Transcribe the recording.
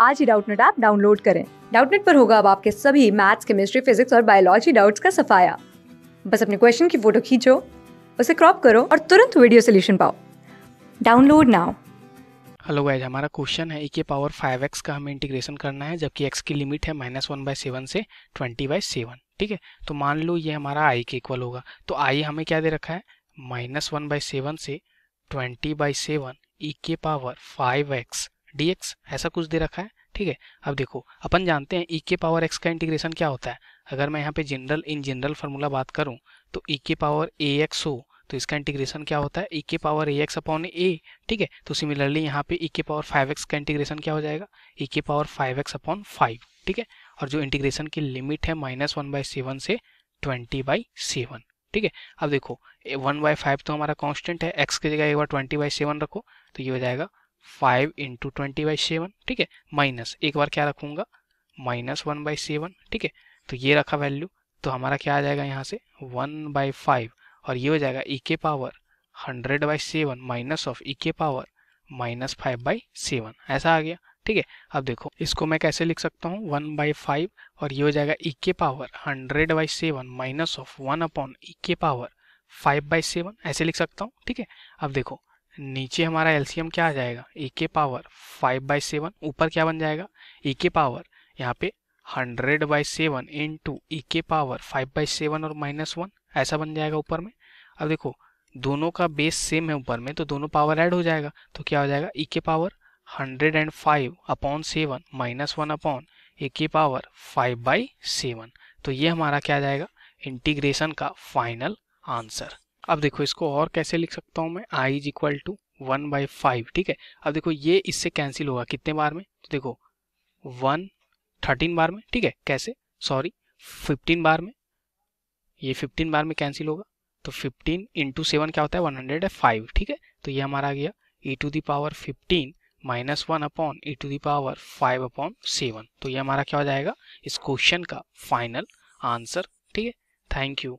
आज ही Doubtnet app download करें डाउटनेट पर होगा अब आपके सभी मैथ्स केमिस्ट्री फिजिक्स और बायोलॉजी डाउट्स का सफाया बस अपने क्वेश्चन की फोटो खींचो उसे क्रॉप करो और तुरंत वीडियो सोल्यूशन पाओ डाउनलोड नाउ हेलो गाइज हमारा क्वेश्चन है ई के पावर फाइव एक्स का हमें इंटीग्रेशन करना है जबकि एक्स की लिमिट है माइनस वन बाई सेवन से ट्वेंटी बाई सेवन ठीक है तो मान लो ये हमारा आई के इक्वल होगा तो आई हमें क्या दे रखा है माइनस वन बाई सेवन से ट्वेंटी बाई सेवन ई के पावर फाइव एक्स डी ऐसा कुछ दे रखा है ठीक है अब देखो अपन जानते हैं ई के पावर एक्स का इंटीग्रेशन क्या होता है अगर मैं यहाँ पे जनरल इन जनरल फार्मूला बात करूँ तो ई के पावर ए एक्स हो तो इसका इंटीग्रेशन क्या होता है ई के power a x upon a ठीक है तो सिमिलरली यहाँ पे ई के पावर फाइव एक्स का इंटीग्रेशन क्या हो जाएगा ई के power five x upon five ठीक है और जो इंटीग्रेशन की लिमिट है माइनस वन बाई सेवन से ट्वेंटी बाई सेवन ठीक है अब देखो वन बाई फाइव तो हमारा कांस्टेंट है एक्स की जगह एक बार ट्वेंटी बाई सेवन रखो तो ये हो जाएगा five into twenty by seven ठीक है माइनस एक बार क्या रखूंगा माइनस वन बाई सेवन ठीक है तो ये रखा वैल्यू तो हमारा क्या आ जाएगा यहाँ से वन बाई फाइव और ये हो जाएगा ई e के power hundred by seven minus of e के power minus five by seven ऐसा आ गया ठीक है अब देखो इसको मैं कैसे लिख सकता हूँ वन बाई फाइव और ये हो जाएगा ई e के power hundred by seven minus of one upon e के पावर फाइव बाई सेवन ऐसे लिख सकता हूँ ठीक है अब देखो नीचे हमारा एलसीएम क्या आ जाएगा ए के पावर फाइव बाई सेवन ऊपर क्या बन जाएगा ए के पावर यहाँ पे hundred by seven into e के पावर फाइव बाई सेवन और माइनस वन ऐसा बन जाएगा ऊपर में अब देखो दोनों का बेस सेम है ऊपर में तो दोनों पावर ऐड हो जाएगा तो क्या हो जाएगा ई के power hundred and five upon seven minus one upon e के पावर फाइव बाई सेवन तो ये हमारा क्या आ जाएगा इंटीग्रेशन का फाइनल आंसर अब देखो इसको और कैसे लिख सकता हूँ मैं I is equal to one by five ठीक है अब देखो ये इससे कैंसिल होगा कितने बार में तो देखो वन थर्टीन बार में ठीक है कैसे सॉरी फिफ्टीन बार में ये फिफ्टीन बार में कैंसिल होगा तो फिफ्टीन इंटू सेवन क्या होता है वन हंड्रेड फाइव ठीक है तो ये हमारा आ गया e to the power fifteen minus one upon e to the power five upon seven तो ये हमारा क्या हो जाएगा इस क्वेश्चन का फाइनल आंसर ठीक है थैंक यू